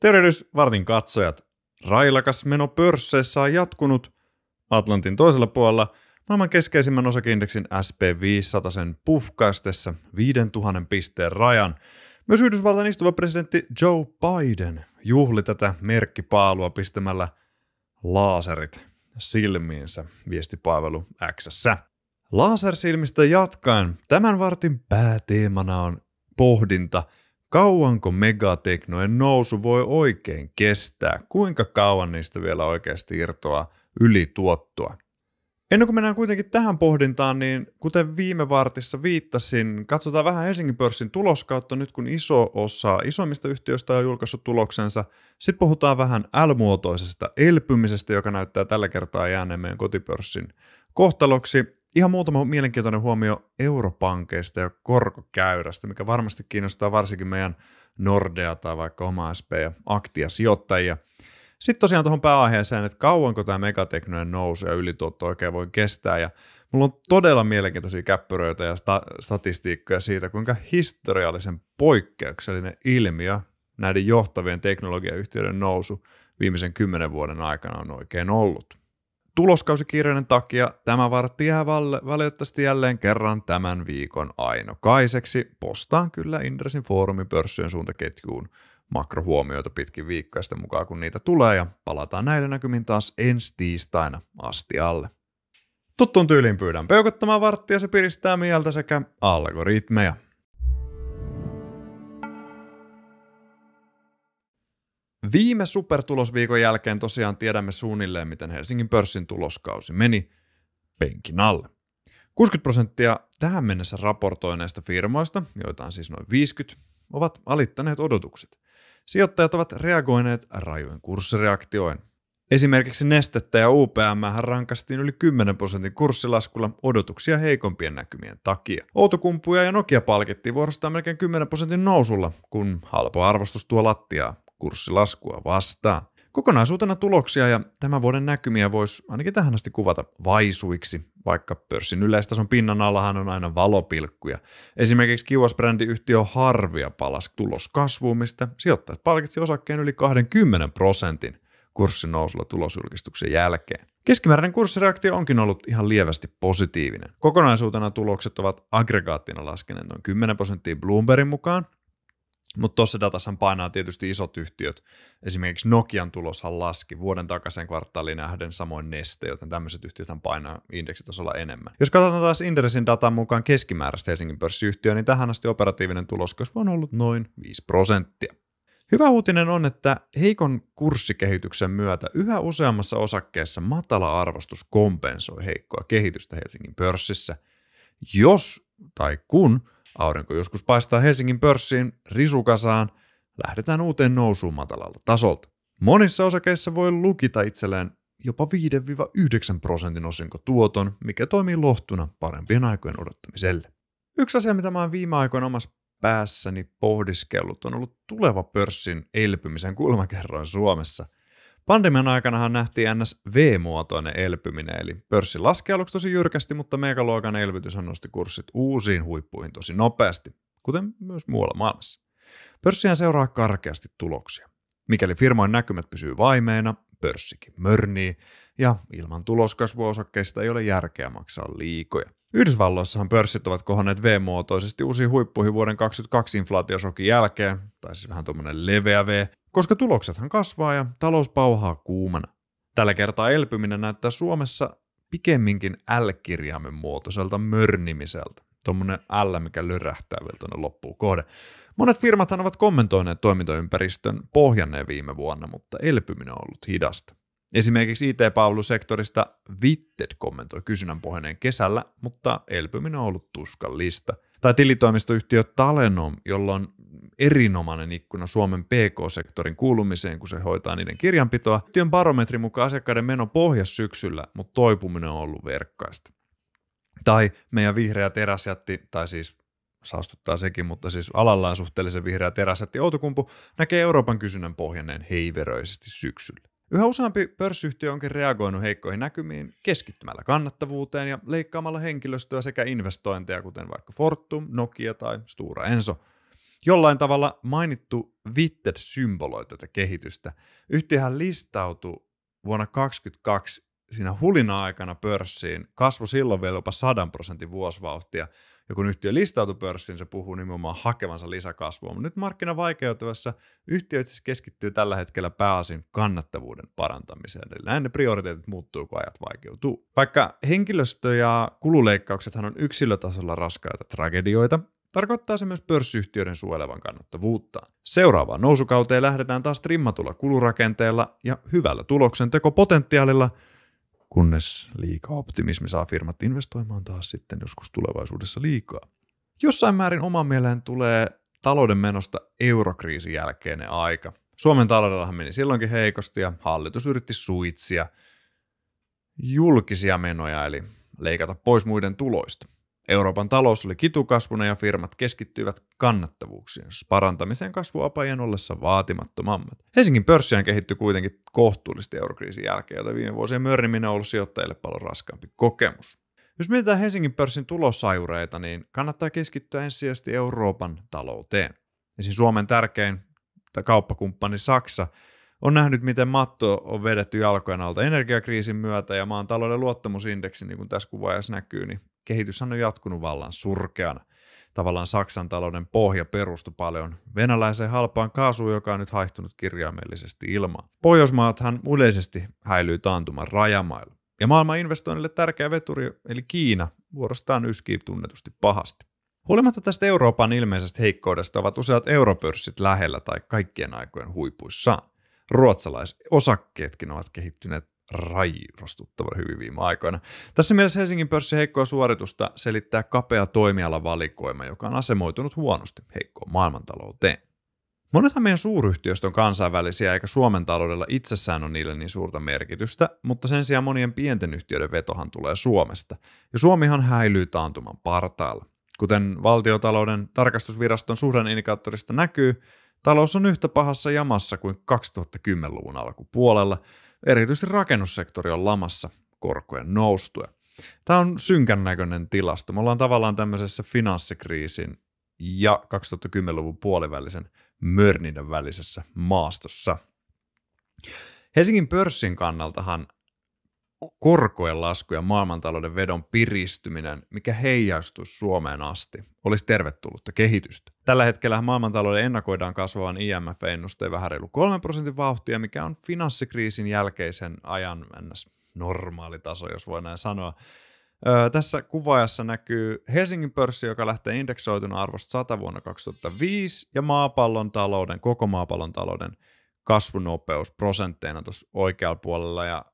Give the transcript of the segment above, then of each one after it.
Tervehdys vartin katsojat. Railakas meno pörsseissä on jatkunut. Atlantin toisella puolella maailman keskeisimmän osakeindeksin SP500 sen puhkaistessa 5000 pisteen rajan. Myös Yhdysvaltain istuva presidentti Joe Biden juhli tätä merkkipaalua pistämällä laaserit silmiinsä viestipalvelu X. Lasersilmistä jatkaen tämän vartin pääteemana on pohdinta – Kauanko megateknojen nousu voi oikein kestää? Kuinka kauan niistä vielä oikeasti irtoaa ylituottoa? Ennen kuin mennään kuitenkin tähän pohdintaan, niin kuten viime vartissa viittasin, katsotaan vähän Helsingin pörssin tuloskautta nyt, kun iso osa isommista yhtiöistä on julkaissut tuloksensa. Sitten puhutaan vähän L-muotoisesta elpymisestä, joka näyttää tällä kertaa jääneen meidän kotipörssin kohtaloksi. Ihan muutama mielenkiintoinen huomio europankeista ja korkokäyrästä, mikä varmasti kiinnostaa varsinkin meidän Nordea tai vaikka oma SP ja Aktia sijoittajia. Sitten tosiaan tuohon pääaiheeseen, että kauanko tämä megateknojen nousu ja ylituotto oikein voi kestää. Ja mulla on todella mielenkiintoisia käppyröitä ja sta- statistiikkoja siitä, kuinka historiallisen poikkeuksellinen ilmiö näiden johtavien teknologiayhtiöiden nousu viimeisen kymmenen vuoden aikana on oikein ollut. Tuloskausikirjojen takia tämä vartti jää val- valitettavasti jälleen kerran tämän viikon ainokaiseksi. Postaan kyllä Indresin foorumin pörssien suuntaketjuun makrohuomioita pitkin viikkoa mukaan, kun niitä tulee, ja palataan näiden näkymin taas ensi tiistaina asti alle. Tuttuun tyyliin pyydän peukottamaan varttia, se piristää mieltä sekä algoritmeja. Viime supertulosviikon jälkeen tosiaan tiedämme suunnilleen, miten Helsingin pörssin tuloskausi meni penkin alle. 60 prosenttia tähän mennessä raportoineista firmoista, joita on siis noin 50, ovat alittaneet odotukset. Sijoittajat ovat reagoineet rajuin kurssireaktioin. Esimerkiksi Nestettä ja UPM rankastiin yli 10 prosentin kurssilaskulla odotuksia heikompien näkymien takia. Outokumpuja ja Nokia palkittiin vuorostaan melkein 10 prosentin nousulla, kun halpo arvostus tuo lattiaa kurssilaskua vastaan. Kokonaisuutena tuloksia ja tämän vuoden näkymiä voisi ainakin tähän asti kuvata vaisuiksi, vaikka pörssin yleistason pinnan allahan on aina valopilkkuja. Esimerkiksi kiuasbrändiyhtiö Harvia palasi tuloskasvuun, mistä sijoittajat palkitsi osakkeen yli 20 prosentin kurssin nousulla tulosjulkistuksen jälkeen. Keskimääräinen kurssireaktio onkin ollut ihan lievästi positiivinen. Kokonaisuutena tulokset ovat aggregaattina laskeneet noin 10 prosenttia Bloombergin mukaan, mutta tuossa datassa painaa tietysti isot yhtiöt. Esimerkiksi Nokian tuloshan laski vuoden takaisin kvartaaliin nähden samoin neste, joten tämmöiset yhtiöt painaa indeksitasolla enemmän. Jos katsotaan taas Inderesin datan mukaan keskimääräistä Helsingin pörssiyhtiöä, niin tähän asti operatiivinen tulos on ollut noin 5 prosenttia. Hyvä uutinen on, että heikon kurssikehityksen myötä yhä useammassa osakkeessa matala arvostus kompensoi heikkoa kehitystä Helsingin pörssissä, jos tai kun Aurinko joskus paistaa Helsingin pörssiin risukasaan, lähdetään uuteen nousuun matalalta tasolta. Monissa osakeissa voi lukita itselleen jopa 5-9 prosentin osinkotuoton, mikä toimii lohtuna parempien aikojen odottamiselle. Yksi asia, mitä mä oon viime aikoina omassa päässäni pohdiskellut, on ollut tuleva pörssin elpymisen kulmakerroin Suomessa. Pandemian aikanahan nähtiin ns. V-muotoinen elpyminen, eli pörssi laski aluksi tosi jyrkästi, mutta megaluokan elvytys nosti kurssit uusiin huippuihin tosi nopeasti, kuten myös muualla maailmassa. Pörssihän seuraa karkeasti tuloksia. Mikäli firmojen näkymät pysyy vaimeena, pörssikin mörnii, ja ilman tuloskasvua osakkeista ei ole järkeä maksaa liikoja. Yhdysvalloissahan pörssit ovat kohonneet V-muotoisesti uusiin huippuihin vuoden 22 inflaatiosokin jälkeen, tai siis vähän tuommoinen leveä V, koska tuloksethan kasvaa ja talous pauhaa kuumana. Tällä kertaa elpyminen näyttää Suomessa pikemminkin L-kirjaimen muotoiselta mörnimiseltä. Tuommoinen L, mikä lörähtää vielä tuonne loppuun kohde. Monet firmathan ovat kommentoineet toimintaympäristön pohjanneen viime vuonna, mutta elpyminen on ollut hidasta. Esimerkiksi IT-palvelusektorista Vitted kommentoi kysynnän pohjaneen kesällä, mutta elpyminen on ollut tuskallista. Tai tilitoimistoyhtiö Talenom, jolla on erinomainen ikkuna Suomen PK-sektorin kuulumiseen, kun se hoitaa niiden kirjanpitoa. Työn barometrin mukaan asiakkaiden meno pohja syksyllä, mutta toipuminen on ollut verkkaista. Tai meidän vihreä teräsjätti, tai siis saastuttaa sekin, mutta siis alallaan suhteellisen vihreä teräsjätti Outokumpu näkee Euroopan kysynnän pohjaneen heiveröisesti syksyllä. Yhä useampi pörssiyhtiö onkin reagoinut heikkoihin näkymiin keskittymällä kannattavuuteen ja leikkaamalla henkilöstöä sekä investointeja, kuten vaikka Fortum, Nokia tai Stora Enso. Jollain tavalla mainittu Vitted symboloi tätä kehitystä. Yhtiöhän listautui vuonna 2022 siinä hulina aikana pörssiin, kasvoi silloin vielä jopa 100 prosentin vuosivauhtia, ja kun yhtiö listautui pörssiin, se puhuu nimenomaan hakevansa lisäkasvua. Mutta nyt markkina vaikeutuvassa yhtiö itse keskittyy tällä hetkellä pääosin kannattavuuden parantamiseen. Eli näin ne prioriteetit muuttuu, kun ajat vaikeutuu. Vaikka henkilöstö- ja kululeikkauksethan on yksilötasolla raskaita tragedioita, tarkoittaa se myös pörssiyhtiöiden suojelevan kannattavuutta. Seuraavaan nousukauteen lähdetään taas trimmatulla kulurakenteella ja hyvällä tuloksen tekopotentiaalilla – kunnes liika optimismi saa firmat investoimaan taas sitten joskus tulevaisuudessa liikaa. Jossain määrin oman mieleen tulee talouden menosta eurokriisin jälkeinen aika. Suomen taloudellahan meni silloinkin heikosti ja hallitus yritti suitsia julkisia menoja, eli leikata pois muiden tuloista. Euroopan talous oli kitukasvuna ja firmat keskittyivät kannattavuuksiin. parantamiseen kasvuapajien ollessa vaatimattomammat. Helsingin pörssiään kehittyi kuitenkin kohtuullisesti eurokriisin jälkeen, jota viime vuosien myörniminen on ollut sijoittajille paljon raskaampi kokemus. Jos mietitään Helsingin pörssin tulosajureita, niin kannattaa keskittyä ensisijaisesti Euroopan talouteen. Esim. Suomen tärkein kauppakumppani Saksa on nähnyt, miten matto on vedetty jalkojen alta energiakriisin myötä ja maan talouden luottamusindeksi, niin kuin tässä kuvaajassa näkyy, niin kehitys on jatkunut vallan surkeana. Tavallaan Saksan talouden pohja perustui paljon venäläiseen halpaan kaasuun, joka on nyt haihtunut kirjaimellisesti ilmaan. Pohjoismaathan yleisesti häilyy taantuman rajamailla. Ja maailman investoinnille tärkeä veturi, eli Kiina, vuorostaan yskii tunnetusti pahasti. Huolimatta tästä Euroopan ilmeisestä heikkoudesta ovat useat europörssit lähellä tai kaikkien aikojen huipuissaan. Ruotsalaisosakkeetkin ovat kehittyneet raivostuttavan hyvin viime aikoina. Tässä mielessä Helsingin pörssin heikkoa suoritusta selittää kapea toimialavalikoima, joka on asemoitunut huonosti heikkoon maailmantalouteen. Monethan meidän suuryhtiöistä on kansainvälisiä, eikä Suomen taloudella itsessään ole niille niin suurta merkitystä, mutta sen sijaan monien pienten yhtiöiden vetohan tulee Suomesta. Ja Suomihan häilyy taantuman partaalla. Kuten valtiotalouden tarkastusviraston suhdanneindikaattorista näkyy, talous on yhtä pahassa jamassa kuin 2010-luvun alkupuolella – Erityisesti rakennussektori on lamassa korkojen noustua. Tämä on synkän näköinen tilasto. Me ollaan tavallaan tämmöisessä finanssikriisin ja 2010-luvun puolivälisen mörniden välisessä maastossa. Helsingin pörssin kannaltahan korkojen lasku ja maailmantalouden vedon piristyminen, mikä heijastus Suomeen asti, olisi tervetullutta kehitystä. Tällä hetkellä maailmantalouden ennakoidaan kasvavan IMF-ennusteen vähän reilu 3 prosentin vauhtia, mikä on finanssikriisin jälkeisen ajan ns. normaali taso, jos voi näin sanoa. Öö, tässä kuvaajassa näkyy Helsingin pörssi, joka lähtee indeksoituna arvosta 100 vuonna 2005, ja maapallon talouden, koko maapallon talouden kasvunopeus prosentteina tuossa oikealla puolella, ja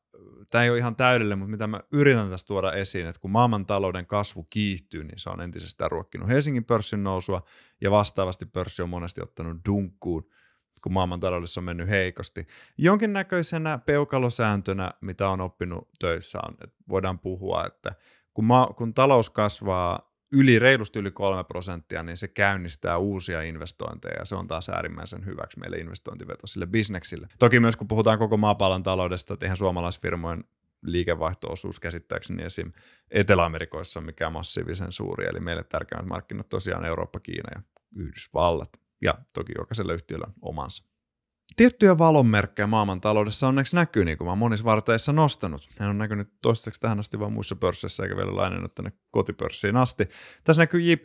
tämä ei ole ihan täydellinen, mutta mitä mä yritän tässä tuoda esiin, että kun maailmantalouden kasvu kiihtyy, niin se on entisestään ruokkinut Helsingin pörssin nousua ja vastaavasti pörssi on monesti ottanut dunkkuun, kun maailmantaloudessa on mennyt heikosti. Jonkinnäköisenä peukalosääntönä, mitä on oppinut töissä, on, että voidaan puhua, että kun, ma- kun talous kasvaa yli, reilusti yli 3 prosenttia, niin se käynnistää uusia investointeja ja se on taas äärimmäisen hyväksi meille investointivetoisille bisneksille. Toki myös kun puhutaan koko maapallon taloudesta, että ihan suomalaisfirmojen liikevaihto-osuus käsittääkseni esim. Etelä-Amerikoissa on massiivisen suuri, eli meille tärkeimmät markkinat tosiaan Eurooppa, Kiina ja Yhdysvallat. Ja toki jokaisella yhtiöllä on omansa tiettyjä valonmerkkejä maailmantaloudessa onneksi näkyy, niin kuin mä monissa varteissa nostanut. Ne on näkynyt toistaiseksi tähän asti vain muissa pörsseissä, eikä vielä lainannut tänne kotipörssiin asti. Tässä näkyy JP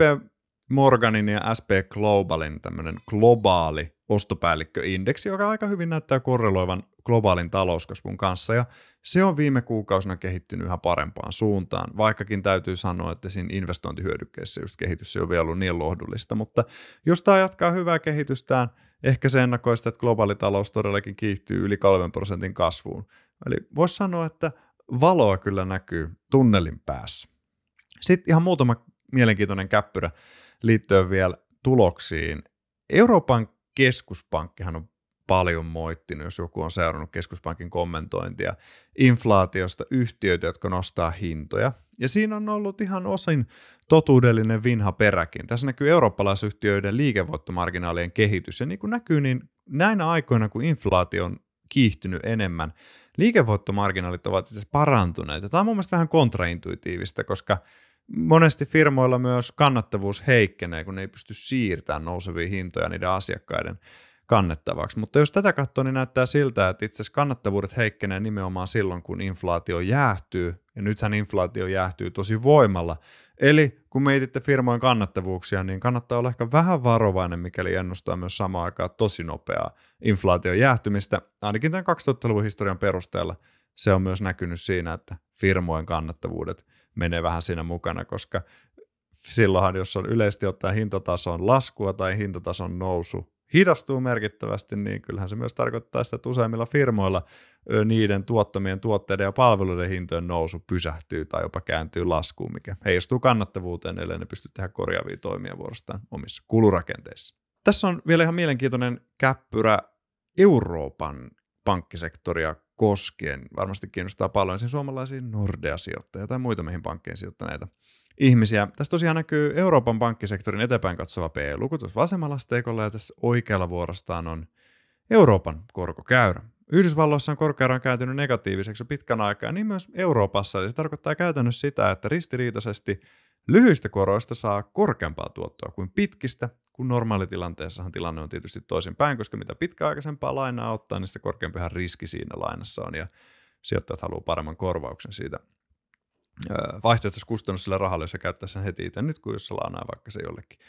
Morganin ja SP Globalin tämmöinen globaali ostopäällikköindeksi, joka aika hyvin näyttää korreloivan globaalin talouskasvun kanssa, ja se on viime kuukausina kehittynyt yhä parempaan suuntaan, vaikkakin täytyy sanoa, että siinä investointihyödykkeessä just kehitys ei ole vielä ollut niin lohdullista, mutta jos tämä jatkaa hyvää kehitystään, Ehkä se ennakoista, että globaali talous todellakin kiihtyy yli 3 prosentin kasvuun. Eli voisi sanoa, että valoa kyllä näkyy tunnelin päässä. Sitten ihan muutama mielenkiintoinen käppyrä liittyen vielä tuloksiin. Euroopan keskuspankkihan on paljon moittinut, jos joku on seurannut keskuspankin kommentointia inflaatiosta yhtiöitä, jotka nostaa hintoja. Ja siinä on ollut ihan osin totuudellinen vinha peräkin. Tässä näkyy eurooppalaisyhtiöiden liikevoittomarginaalien kehitys. Ja niin kuin näkyy, niin näinä aikoina, kun inflaatio on kiihtynyt enemmän, liikevoittomarginaalit ovat itse parantuneet. Ja tämä on mun mielestä vähän kontraintuitiivista, koska monesti firmoilla myös kannattavuus heikkenee, kun ne ei pysty siirtämään nousevia hintoja niiden asiakkaiden kannettavaksi. Mutta jos tätä katsoo, niin näyttää siltä, että itse asiassa kannattavuudet heikkenee nimenomaan silloin, kun inflaatio jäähtyy, ja nythän inflaatio jäähtyy tosi voimalla. Eli kun mietitte firmojen kannattavuuksia, niin kannattaa olla ehkä vähän varovainen, mikäli ennustaa myös samaan aikaan tosi nopeaa inflaation jäähtymistä. Ainakin tämän 2000-luvun historian perusteella se on myös näkynyt siinä, että firmojen kannattavuudet menee vähän siinä mukana, koska silloinhan, jos on yleisesti ottaen hintatason laskua tai hintatason nousu, hidastuu merkittävästi, niin kyllähän se myös tarkoittaa sitä, että useimmilla firmoilla niiden tuottamien tuotteiden ja palveluiden hintojen nousu pysähtyy tai jopa kääntyy laskuun, mikä heijastuu kannattavuuteen, ellei ne pysty tehdä korjaavia toimia vuorostaan omissa kulurakenteissa. Tässä on vielä ihan mielenkiintoinen käppyrä Euroopan pankkisektoria koskien. Varmasti kiinnostaa paljon sen suomalaisia Nordea-sijoittajia tai muita meihin pankkien sijoittaneita ihmisiä. Tässä tosiaan näkyy Euroopan pankkisektorin eteenpäin katsova p luku tuossa vasemmalla steikolla ja tässä oikealla vuorostaan on Euroopan korkokäyrä. Yhdysvalloissa on korkeara on kääntynyt negatiiviseksi pitkän aikaa, niin myös Euroopassa. Eli se tarkoittaa käytännössä sitä, että ristiriitaisesti lyhyistä koroista saa korkeampaa tuottoa kuin pitkistä, kun normaalitilanteessahan tilanne on tietysti toisinpäin, koska mitä pitkäaikaisempaa lainaa ottaa, niin sitä korkeampihan riski siinä lainassa on, ja sijoittajat haluaa paremman korvauksen siitä vaihtoehtoiskustannus sillä rahalla, jos sä käyttää sen heti itse nyt, kun jos sä laanaa vaikka se jollekin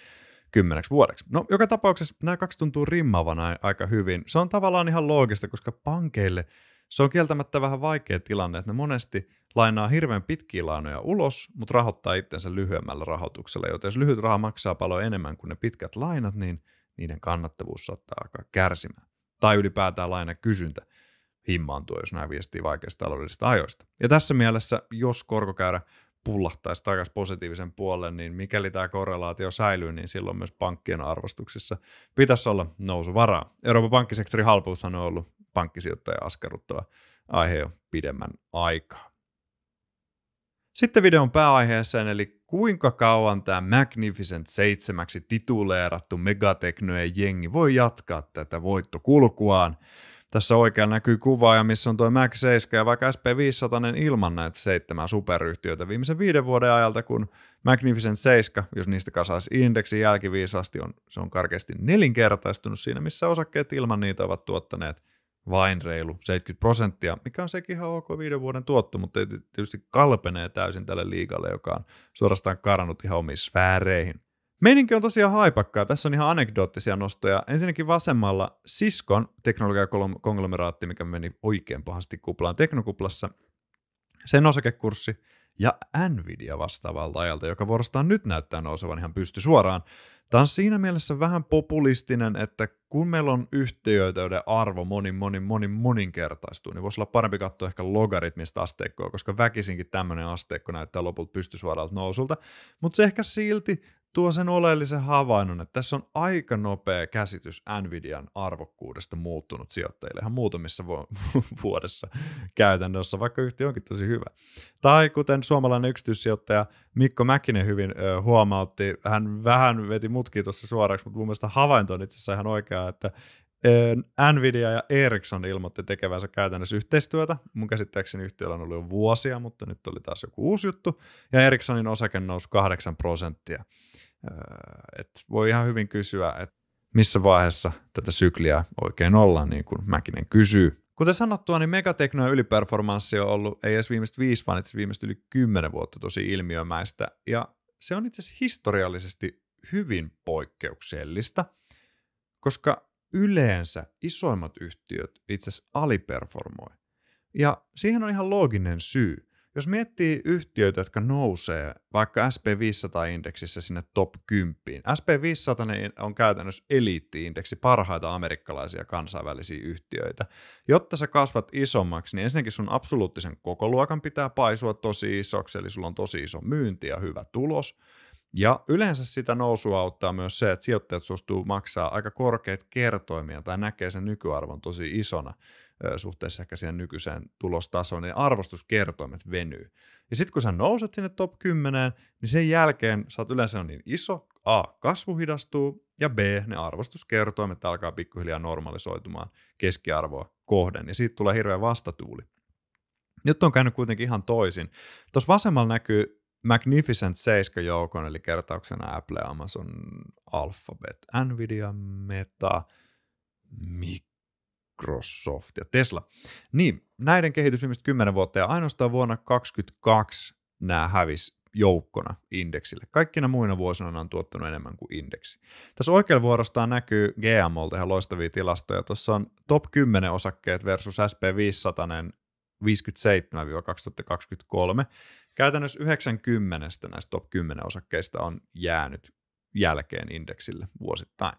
kymmeneksi vuodeksi. No joka tapauksessa nämä kaksi tuntuu rimmaavana aika hyvin. Se on tavallaan ihan loogista, koska pankeille se on kieltämättä vähän vaikea tilanne, että ne monesti lainaa hirveän pitkiä lainoja ulos, mutta rahoittaa itsensä lyhyemmällä rahoituksella. Joten jos lyhyt raha maksaa paljon enemmän kuin ne pitkät lainat, niin niiden kannattavuus saattaa alkaa kärsimään. Tai ylipäätään lainakysyntä. kysyntä himmaantua, jos nämä viestii vaikeista taloudellisista ajoista. Ja tässä mielessä, jos korkokäyrä pullahtaisi takaisin positiivisen puolen, niin mikäli tämä korrelaatio säilyy, niin silloin myös pankkien arvostuksissa pitäisi olla nousuvaraa. Euroopan pankkisektorin halpuus on ollut pankkisijoittajan askarruttava aihe jo pidemmän aikaa. Sitten videon pääaiheeseen, eli kuinka kauan tämä Magnificent seitsemäksi tituleerattu megateknojen jengi voi jatkaa tätä voittokulkuaan tässä oikealla näkyy ja missä on tuo Mac 7 ja vaikka SP500 ilman näitä seitsemän superyhtiötä viimeisen viiden vuoden ajalta, kun Magnificent 7, jos niistä kasaisi indeksi jälkiviisasti, on, se on karkeasti nelinkertaistunut siinä, missä osakkeet ilman niitä ovat tuottaneet vain reilu 70 prosenttia, mikä on sekin ihan ok viiden vuoden tuotto, mutta tietysti kalpenee täysin tälle liigalle, joka on suorastaan karannut ihan omiin sfääreihin. Meininki on tosiaan haipakkaa. Tässä on ihan anekdoottisia nostoja. Ensinnäkin vasemmalla Siskon teknologiakonglomeraatti, mikä meni oikein pahasti kuplaan teknokuplassa, sen osakekurssi ja Nvidia vastaavalta ajalta, joka vuorostaan nyt näyttää nousevan ihan pysty suoraan. Tämä on siinä mielessä vähän populistinen, että kun meillä on yhtiöitä, joiden arvo moni, moni, moni, moninkertaistuu, niin voisi olla parempi katsoa ehkä logaritmista asteikkoa, koska väkisinkin tämmöinen asteikko näyttää lopulta pystysuoralta nousulta. Mutta se ehkä silti tuo sen oleellisen havainnon, että tässä on aika nopea käsitys Nvidian arvokkuudesta muuttunut sijoittajille ihan muutamissa vuodessa käytännössä, vaikka yhtiö onkin tosi hyvä. Tai kuten suomalainen yksityissijoittaja Mikko Mäkinen hyvin ö, huomautti, hän vähän veti mutkia tuossa suoraksi, mutta mun mielestä havainto on itse asiassa ihan oikea, että Nvidia ja Ericsson ilmoitti tekevänsä käytännössä yhteistyötä. Mun käsittääkseni yhtiöllä on ollut jo vuosia, mutta nyt oli taas joku uusi juttu. Ja Ericssonin osake nousi 8 prosenttia. Äh, et voi ihan hyvin kysyä, että missä vaiheessa tätä sykliä oikein ollaan, niin kuin Mäkinen kysyy. Kuten sanottua, niin ja yliperformanssi on ollut ei edes viimeiset viisi, vaan itse viimeiset yli kymmenen vuotta tosi ilmiömäistä. Ja se on itse asiassa historiallisesti hyvin poikkeuksellista, koska yleensä isoimmat yhtiöt itse asiassa aliperformoi. Ja siihen on ihan looginen syy. Jos miettii yhtiöitä, jotka nousee vaikka SP500-indeksissä sinne top 10, SP500 on käytännössä eliittiindeksi parhaita amerikkalaisia kansainvälisiä yhtiöitä. Jotta sä kasvat isommaksi, niin ensinnäkin sun absoluuttisen kokoluokan pitää paisua tosi isoksi, eli sulla on tosi iso myynti ja hyvä tulos – ja yleensä sitä nousua auttaa myös se, että sijoittajat suostuu maksaa aika korkeat kertoimia tai näkee sen nykyarvon tosi isona suhteessa ehkä siihen nykyiseen tulostasoon, niin arvostuskertoimet venyy. Ja sitten kun sä nouset sinne top 10, niin sen jälkeen sä oot yleensä niin iso, A, kasvu hidastuu, ja B, ne arvostuskertoimet alkaa pikkuhiljaa normalisoitumaan keskiarvoa kohden, ja siitä tulee hirveä vastatuuli. Nyt on käynyt kuitenkin ihan toisin. Tuossa vasemmalla näkyy Magnificent 7 joukon, eli kertauksena Apple, Amazon, Alphabet, Nvidia, Meta, Microsoft ja Tesla. Niin, näiden kehitys viimeiset 10 vuotta ja ainoastaan vuonna 2022 nämä hävis joukkona indeksille. Kaikkina muina vuosina on tuottanut enemmän kuin indeksi. Tässä oikealla vuorostaan näkyy GMOlta ihan loistavia tilastoja. Tuossa on top 10 osakkeet versus SP500 57-2023. Käytännössä 90 näistä top 10 osakkeista on jäänyt jälkeen indeksille vuosittain.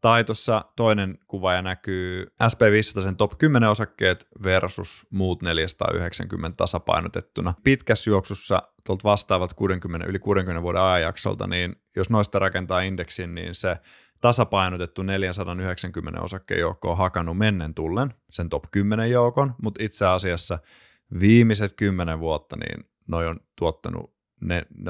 Tai tuossa toinen kuva ja näkyy SP500 sen top 10 osakkeet versus muut 490 tasapainotettuna. Pitkässä juoksussa tuolta vastaavat 60, yli 60 vuoden ajanjaksolta, niin jos noista rakentaa indeksin, niin se tasapainotettu 490 osakkeen joukko on hakannut mennen tullen sen top 10 joukon, mutta itse asiassa viimeiset 10 vuotta niin noi on tuottanut ne 4,9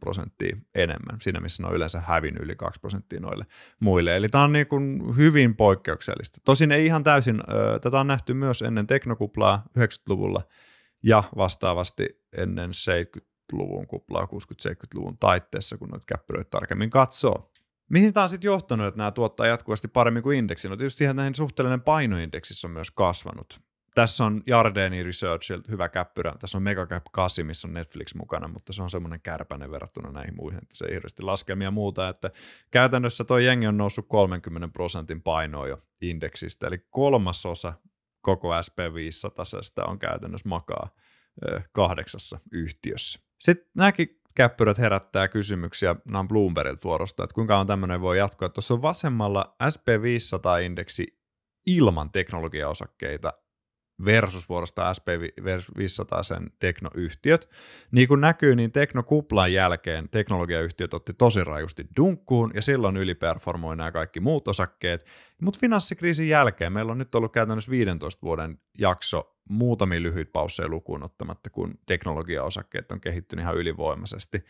prosenttia enemmän, siinä missä ne on yleensä hävinnyt yli 2 prosenttia noille muille. Eli tämä on niin kuin hyvin poikkeuksellista. Tosin ei ihan täysin, ö, tätä on nähty myös ennen teknokuplaa 90-luvulla ja vastaavasti ennen 70-luvun kuplaa 60-70-luvun taitteessa, kun noita käppyröitä tarkemmin katsoo. Mihin tämä on sitten johtanut, että nämä tuottaa jatkuvasti paremmin kuin indeksi? No tietysti siihen näihin suhteellinen painoindeksissä on myös kasvanut tässä on Jardeni Research, hyvä käppyrä. Tässä on Megacap 8, missä on Netflix mukana, mutta se on semmoinen kärpäinen verrattuna näihin muihin, että se ei hirveästi laskemia muuta. Että käytännössä tuo jengi on noussut 30 prosentin painoa jo indeksistä, eli kolmasosa koko SP500 on käytännössä makaa kahdeksassa yhtiössä. Sitten nämäkin käppyrät herättää kysymyksiä, nämä on Bloombergin tuorosta, että kuinka on tämmöinen voi jatkoa? Tuossa on vasemmalla SP500-indeksi ilman teknologiaosakkeita versus vuorostaan SP500 sen teknoyhtiöt. Niin kuin näkyy, niin teknokuplan jälkeen teknologiayhtiöt otti tosi rajusti dunkkuun ja silloin yliperformoi nämä kaikki muut osakkeet. Mutta finanssikriisin jälkeen meillä on nyt ollut käytännössä 15 vuoden jakso muutamia lyhyitä pausseja lukuun ottamatta, kun teknologiaosakkeet on kehittynyt ihan ylivoimaisesti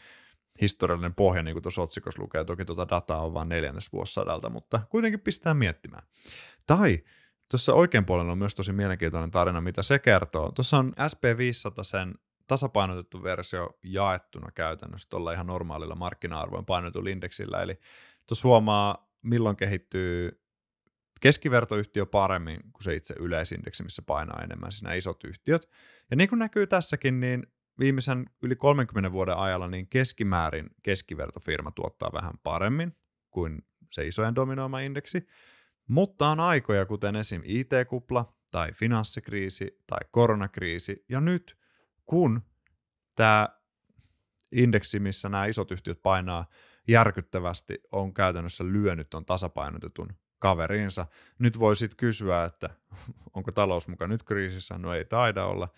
historiallinen pohja, niin kuin tuossa otsikossa lukee. Toki tuota dataa on vain neljännes vuosisadalta, mutta kuitenkin pistää miettimään. Tai Tuossa oikein puolella on myös tosi mielenkiintoinen tarina, mitä se kertoo. Tuossa on SP500 sen tasapainotettu versio jaettuna käytännössä tuolla ihan normaalilla markkina-arvoin painotetulla indeksillä. Eli tuossa huomaa, milloin kehittyy keskivertoyhtiö paremmin kuin se itse yleisindeksi, missä painaa enemmän siinä isot yhtiöt. Ja niin kuin näkyy tässäkin, niin viimeisen yli 30 vuoden ajalla niin keskimäärin keskivertofirma tuottaa vähän paremmin kuin se isojen dominoima indeksi. Mutta on aikoja, kuten esim. IT-kupla tai finanssikriisi tai koronakriisi, ja nyt kun tämä indeksi, missä nämä isot yhtiöt painaa järkyttävästi, on käytännössä lyönyt on tasapainotetun kaveriinsa. Nyt voi sitten kysyä, että onko talous mukaan nyt kriisissä, no ei taida olla,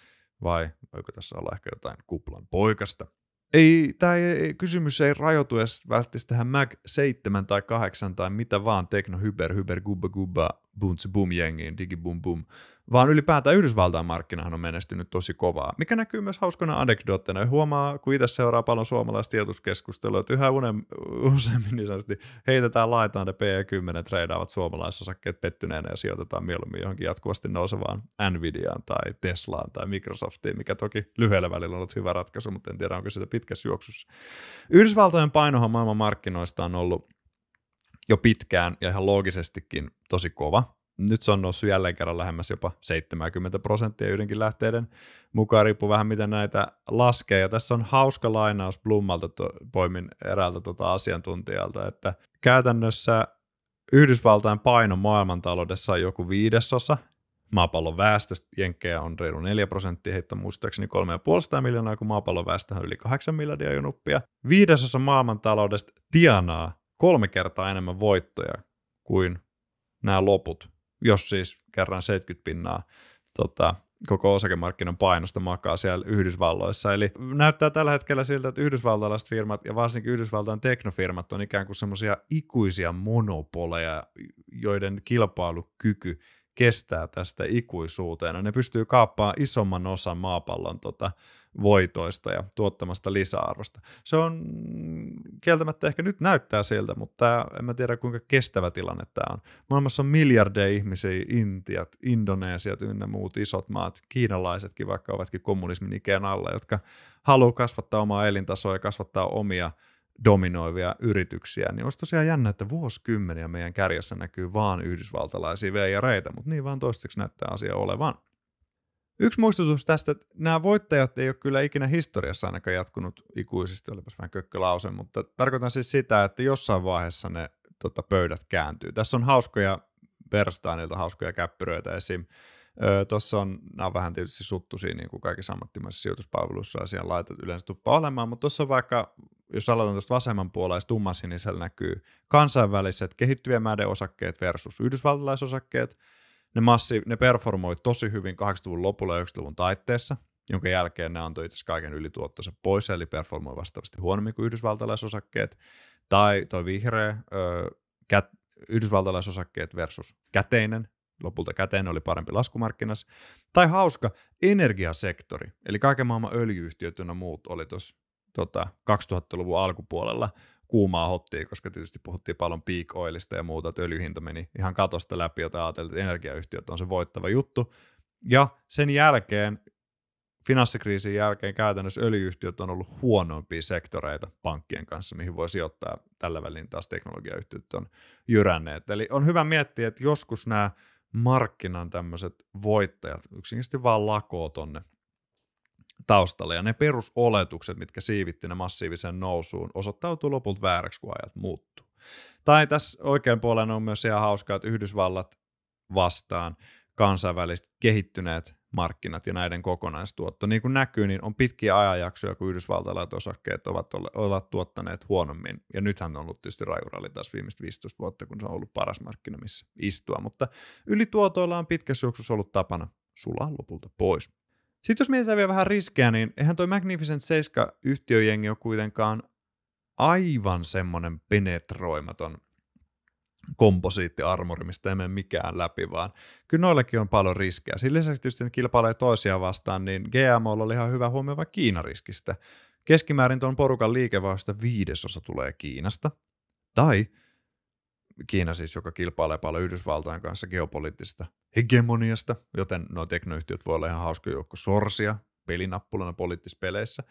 vai voiko tässä olla ehkä jotain kuplan poikasta – ei, tämä ei, kysymys ei rajoitu edes välttämättä tähän Mac 7 tai 8 tai mitä vaan Tekno Hyper Hyper Gubba Gubba Boons Boom jengiin, digi, Boom, boom. vaan ylipäätään Yhdysvaltain markkinahan on menestynyt tosi kovaa, mikä näkyy myös hauskana anekdoottina. Ja huomaa, kun itse seuraa paljon suomalaista tietoskeskustelua, että yhä unen, useammin niin sanotusti heitetään laitaan ne pe 10 treidaavat suomalaisosakkeet pettyneenä ja sijoitetaan mieluummin johonkin jatkuvasti nousevaan Nvidiaan tai Teslaan tai Microsoftiin, mikä toki lyhyellä välillä on ollut hyvä ratkaisu, mutta en tiedä onko sitä pitkässä juoksussa. Yhdysvaltojen painohan maailman markkinoista on ollut jo pitkään ja ihan loogisestikin tosi kova. Nyt se on noussut jälleen kerran lähemmäs jopa 70 prosenttia yhdenkin lähteiden mukaan, riippuu vähän miten näitä laskee. Ja tässä on hauska lainaus Blummalta to, poimin eräältä tota asiantuntijalta, että käytännössä Yhdysvaltain paino maailmantaloudessa on joku viidesosa, maapallon väestöstä jenkkejä on reilu 4 prosenttia, heitto muistaakseni 3,5 miljoonaa, kun maapallon väestö on yli 8 miljardia junuppia. Viidesosa maailmantaloudesta tienaa kolme kertaa enemmän voittoja kuin nämä loput, jos siis kerran 70 pinnaa tota, koko osakemarkkinan painosta makaa siellä Yhdysvalloissa. Eli näyttää tällä hetkellä siltä, että yhdysvaltalaiset firmat ja varsinkin Yhdysvaltain teknofirmat on ikään kuin semmoisia ikuisia monopoleja, joiden kilpailukyky kestää tästä ikuisuuteen. Ja ne pystyy kaappaamaan isomman osan maapallon tota, voitoista ja tuottamasta lisäarvosta. Se on kieltämättä ehkä nyt näyttää siltä, mutta en mä tiedä kuinka kestävä tilanne tämä on. Maailmassa on miljardeja ihmisiä, Intiat, Indonesiat ynnä muut isot maat, kiinalaisetkin vaikka ovatkin kommunismin ikään alla, jotka haluaa kasvattaa omaa elintasoa ja kasvattaa omia dominoivia yrityksiä, niin olisi tosiaan jännä, että vuosikymmeniä meidän kärjessä näkyy vaan yhdysvaltalaisia veijareita, mutta niin vaan toistaiseksi näyttää asia olevan. Yksi muistutus tästä, että nämä voittajat ei ole kyllä ikinä historiassa ainakaan jatkunut ikuisesti, olipas vähän kökkölause, mutta tarkoitan siis sitä, että jossain vaiheessa ne tota, pöydät kääntyy. Tässä on hauskoja Bernsteinilta, hauskoja käppyröitä esim. Öö, Tuossa on, nämä on vähän tietysti suttuisia niin kuin kaikissa ammattimaisissa sijoituspalveluissa siellä laitat yleensä tuppa olemaan, mutta tuossa vaikka, jos aloitan tuosta vasemman puolella, tummasinisellä niin näkyy kansainväliset kehittyvien maiden osakkeet versus yhdysvaltalaisosakkeet. Ne, massi, ne performoi tosi hyvin 80-luvun lopulla ja 90-luvun taitteessa, jonka jälkeen ne antoi itse asiassa kaiken ylituottonsa pois, eli performoi vastaavasti huonommin kuin yhdysvaltalaisosakkeet. Tai tuo vihreä, öö, kät, yhdysvaltalaisosakkeet versus käteinen, lopulta käteen oli parempi laskumarkkinassa. Tai hauska energiasektori, eli kaiken maailman öljyyhtiöt ja muut oli tuossa tota, 2000-luvun alkupuolella kuumaa hottia, koska tietysti puhuttiin paljon peak oilista ja muuta, että öljyhinta meni ihan katosta läpi, jota ajateltiin, että energiayhtiöt on se voittava juttu. Ja sen jälkeen, finanssikriisin jälkeen käytännössä öljyyhtiöt on ollut huonoimpia sektoreita pankkien kanssa, mihin voi sijoittaa tällä välin taas teknologiayhtiöt on jyränneet. Eli on hyvä miettiä, että joskus nämä markkinan tämmöiset voittajat yksinkertaisesti vaan lakoo tonne taustalle. Ja ne perusoletukset, mitkä siivitti ne massiivisen nousuun, osoittautuu lopulta vääräksi, kun ajat muuttuu. Tai tässä oikean puolen on myös ihan hauskaa, että Yhdysvallat vastaan kansainväliset kehittyneet markkinat ja näiden kokonaistuotto. Niin kuin näkyy, niin on pitkiä ajanjaksoja, kun yhdysvaltalaiset osakkeet ovat, ole, ovat tuottaneet huonommin. Ja nythän on ollut tietysti rajuralli taas viimeiset 15 vuotta, kun se on ollut paras markkina, missä istua. Mutta ylituotoilla on pitkässä juoksussa ollut tapana sulaa lopulta pois. Sitten jos mietitään vielä vähän riskejä, niin eihän toi Magnificent 7-yhtiöjengi ole kuitenkaan aivan semmoinen penetroimaton komposiittiarmori, mistä ei mene mikään läpi, vaan kyllä noillekin on paljon riskejä. Sen lisäksi tietysti ne kilpailee toisiaan vastaan, niin GMO oli ihan hyvä Kiinan riskistä. Keskimäärin tuon porukan liikevaihdosta viidesosa tulee Kiinasta, tai Kiina siis, joka kilpailee paljon Yhdysvaltain kanssa geopoliittisesta hegemoniasta, joten nuo teknoyhtiöt voi olla ihan hauska joukko sorsia pelinappulana poliittispeleissä,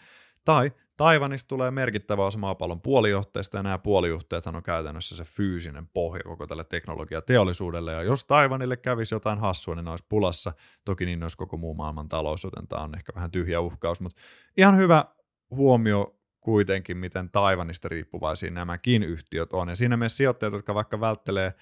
tai Taivanista tulee merkittävä osa maapallon puolijohteista, ja nämä puolijohteethan on käytännössä se fyysinen pohja koko tälle teknologiateollisuudelle, ja jos Taivanille kävisi jotain hassua, niin ne olisi pulassa. Toki niin olisi koko muu maailman talous, joten tämä on ehkä vähän tyhjä uhkaus, mutta ihan hyvä huomio kuitenkin, miten Taivanista riippuvaisia nämäkin yhtiöt on. Ja siinä mielessä sijoittajat, jotka vaikka välttelee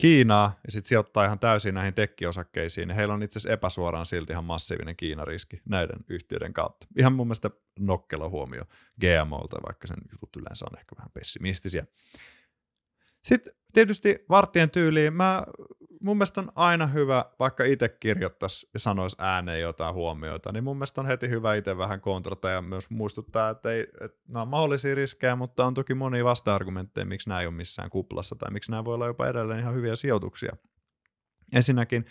Kiinaa ja sitten sijoittaa ihan täysin näihin tekkiosakkeisiin, Ja niin heillä on itse asiassa epäsuoraan silti ihan massiivinen Kiinariski näiden yhtiöiden kautta. Ihan mun mielestä nokkela huomio GMOlta, vaikka sen jutut yleensä on ehkä vähän pessimistisiä. Sitten tietysti vartien tyyliin, mä, mun mielestä on aina hyvä, vaikka itse kirjoittaisi ja sanoisi ääneen jotain huomioita, niin mun mielestä on heti hyvä itse vähän kontrata ja myös muistuttaa, että, ei, että nämä on mahdollisia riskejä, mutta on toki monia vasta-argumentteja, miksi nämä ei ole missään kuplassa tai miksi nämä voi olla jopa edelleen ihan hyviä sijoituksia. Ensinnäkin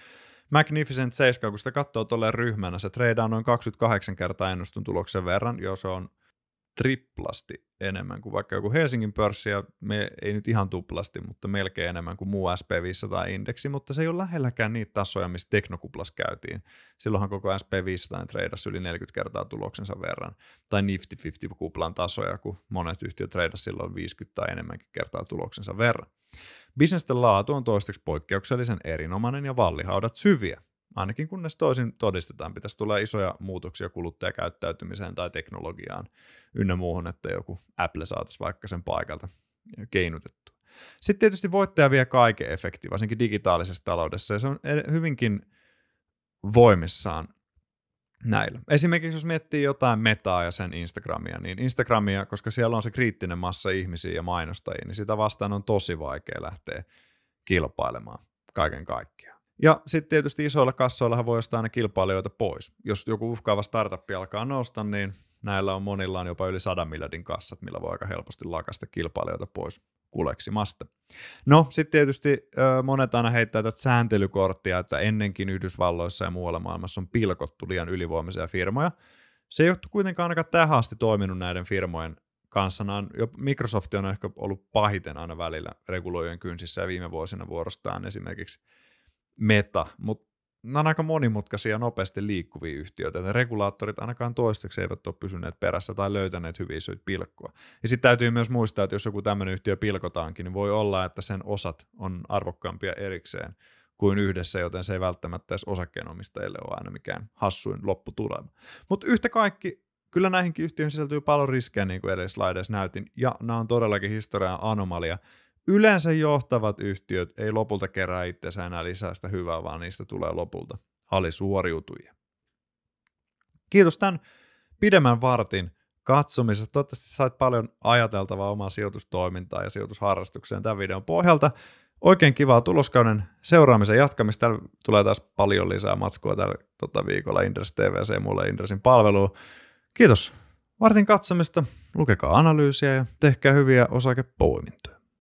Magnificent 7, kun sitä katsoo tuolle ryhmänä, se treidaa noin 28 kertaa ennustun tuloksen verran, jos on triplasti enemmän kuin vaikka joku Helsingin pörssi, ja me, ei nyt ihan tuplasti, mutta melkein enemmän kuin muu SP500-indeksi, mutta se ei ole lähelläkään niitä tasoja, missä teknokuplas käytiin. Silloinhan koko SP500 treidasi yli 40 kertaa tuloksensa verran, tai Nifty 50-kuplan tasoja, kun monet yhtiöt treidasi silloin 50 tai enemmänkin kertaa tuloksensa verran. Bisnesten laatu on toistaiseksi poikkeuksellisen erinomainen ja vallihaudat syviä ainakin kunnes toisin todistetaan, pitäisi tulla isoja muutoksia kuluttajakäyttäytymiseen tai teknologiaan ynnä muuhun, että joku Apple saataisiin vaikka sen paikalta keinutettua. Sitten tietysti voittaja vie kaiken efekti, varsinkin digitaalisessa taloudessa, ja se on hyvinkin voimissaan näillä. Esimerkiksi jos miettii jotain metaa ja sen Instagramia, niin Instagramia, koska siellä on se kriittinen massa ihmisiä ja mainostajia, niin sitä vastaan on tosi vaikea lähteä kilpailemaan kaiken kaikkiaan. Ja sitten tietysti isoilla kassoillahan voi ostaa aina kilpailijoita pois. Jos joku uhkaava startup alkaa nousta, niin näillä on monillaan jopa yli 100 miljardin kassat, millä voi aika helposti lakasta kilpailijoita pois kuleksimasta. No, sitten tietysti monet aina heittää tätä sääntelykorttia, että ennenkin Yhdysvalloissa ja muualla maailmassa on pilkottu liian ylivoimaisia firmoja. Se ei ole kuitenkaan ainakaan tähän asti toiminut näiden firmojen kanssa. Microsoft on ehkä ollut pahiten aina välillä reguloijien kynsissä ja viime vuosina vuorostaan esimerkiksi meta, mutta nämä on aika monimutkaisia ja nopeasti liikkuvia yhtiöitä, ne regulaattorit ainakaan toistaiseksi eivät ole pysyneet perässä tai löytäneet hyviä syitä pilkkoa. Ja sitten täytyy myös muistaa, että jos joku tämmöinen yhtiö pilkotaankin, niin voi olla, että sen osat on arvokkaampia erikseen kuin yhdessä, joten se ei välttämättä edes osakkeenomistajille ole aina mikään hassuin lopputulema. Mutta yhtä kaikki, kyllä näihinkin yhtiöihin sisältyy paljon riskejä, niin kuin edes näytin, ja nämä on todellakin historian anomalia, Yleensä johtavat yhtiöt ei lopulta kerää itsensä enää lisää sitä hyvää, vaan niistä tulee lopulta alisuoriutujia. Kiitos tämän pidemmän vartin katsomisesta. Toivottavasti sait paljon ajateltavaa omaa sijoitustoimintaa ja sijoitusharrastukseen tämän videon pohjalta. Oikein kivaa tuloskauden seuraamisen jatkamista. Täällä tulee taas paljon lisää matskua tällä tota viikolla Indres TVC ja mulle Indresin palveluun. Kiitos vartin katsomista, lukekaa analyysiä ja tehkää hyviä osakepoimintoja.